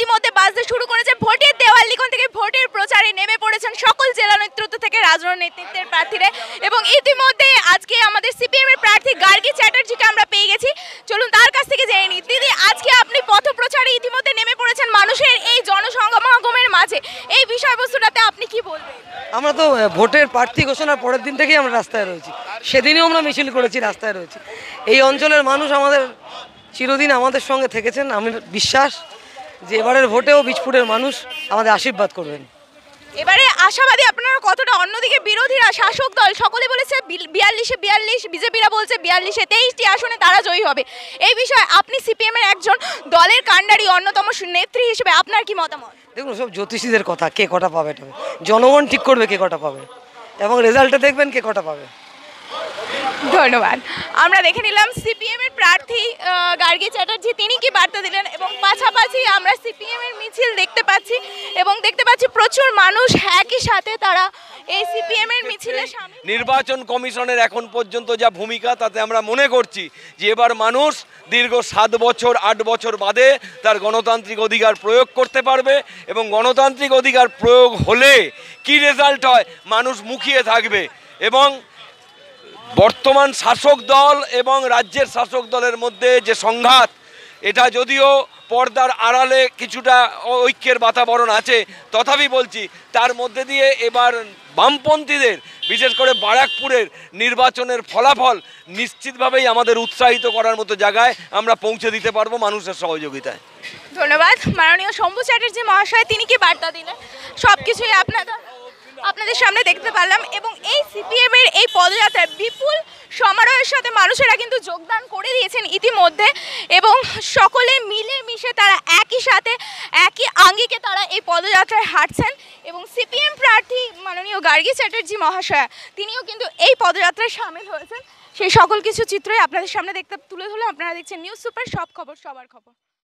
ইতিমধ্যে বাজতে শুরু করেছে ভোটের দেওয়াল লিখন থেকে ভোটের প্রচারে নেমে পড়েছেন সকল জেলা নেতৃত্ব থেকে রাজনৈতিকদের প্রার্থীরা এবং ইতিমধ্যে আজকে আমাদের সিপিএম এর প্রার্থী গার্গী চ্যাটার্জিকে আমরা পেয়ে গেছি চলুন তার কাছ থেকে জেনে নিই দিদি আজকে আপনি পথ প্রচারে ইতিমধ্যে নেমে পড়েছেন মানুষের এই জনসংগমের মাঝে এই বিষয়বস্তুটাতে আপনি কি বলবেন আমরা তো ভোটের প্রার্থী ঘোষণার পরের দিন থেকেই আমরা রাস্তায় রয়েছি সেদিনেও আমরা মিছিল করেছি রাস্তায় রয়েছি এই অঞ্চলের মানুষ আমাদের চিরদিন আমাদের সঙ্গে থেকেছেন আমি বিশ্বাস যে এবারের ভোটেও বিজপুরের মানুষ আমাদের আশীর্বাদ করবেন এবারে আশাবাদী আপনারা কতটা অন্যদিকে বিরোধীরা শাসক দল সকলে বলেছে বিয়াল্লিশে বিয়াল্লিশ বিজেপিরা বলছে বিয়াল্লিশে তেইশটি আসনে তারা জয়ী হবে এই বিষয়ে আপনি সিপিএমের একজন দলের কাণ্ডারি অন্যতম নেত্রী হিসেবে আপনার কি মতামত দেখুন সব জ্যোতিষীদের কথা কে কটা পাবে জনগণ ঠিক করবে কে কটা পাবে এবং রেজাল্টটা দেখবেন কে কটা পাবে ধন্যবাদ আমরা দেখে নিলাম সিপিএমের প্রার্থী গার্গী চ্যাটার্জি তিনি কি বার্তা দিলেন এবং পাশাপাশি আমরা সিপিএমের মিছিল দেখতে পাচ্ছি এবং দেখতে পাচ্ছি প্রচুর মানুষ একই সাথে তারা এই সিপিএমের মিছিলে নির্বাচন কমিশনের এখন পর্যন্ত যা ভূমিকা তাতে আমরা মনে করছি যে এবার মানুষ দীর্ঘ সাত বছর আট বছর বাদে তার গণতান্ত্রিক অধিকার প্রয়োগ করতে পারবে এবং গণতান্ত্রিক অধিকার প্রয়োগ হলে কি রেজাল্ট হয় মানুষ মুখিয়ে থাকবে এবং বর্তমান শাসক দল এবং রাজ্যের শাসক দলের মধ্যে যে সংঘাত এটা যদিও পর্দার আড়ালে কিছুটা ঐক্যের বাতাবরণ আছে তথাপি বলছি তার মধ্যে দিয়ে এবার বামপন্থীদের বিশেষ করে বারাকপুরের নির্বাচনের ফলাফল নিশ্চিতভাবেই আমাদের উৎসাহিত করার মতো জায়গায় আমরা পৌঁছে দিতে পারবো মানুষের সহযোগিতায় ধন্যবাদ মাননীয় শম্ভু চ্যাটার্জি মহাশয় তিনি কি বার্তা দিলেন সব কিছুই আপনাদের আপনাদের সামনে দেখতে পারলাম এবং এই সিপিএম এর এই পদযাত্রায় বিপুল সমারোহের সাথে মানুষেরা কিন্তু যোগদান করে দিয়েছেন ইতিমধ্যে এবং সকলে মিলে মিশে তারা একই সাথে একই আঙ্গিকে তারা এই পদযাত্রায় হাঁটছেন এবং সিপিএম প্রার্থী মাননীয় গার্গী চ্যাটার্জি মহাশয়া তিনিও কিন্তু এই পদযাত্রায় সামিল হয়েছেন সেই সকল কিছু চিত্রই আপনাদের সামনে দেখতে তুলে ধরলাম আপনারা দেখছেন নিউজ সুপার সব খবর সবার খবর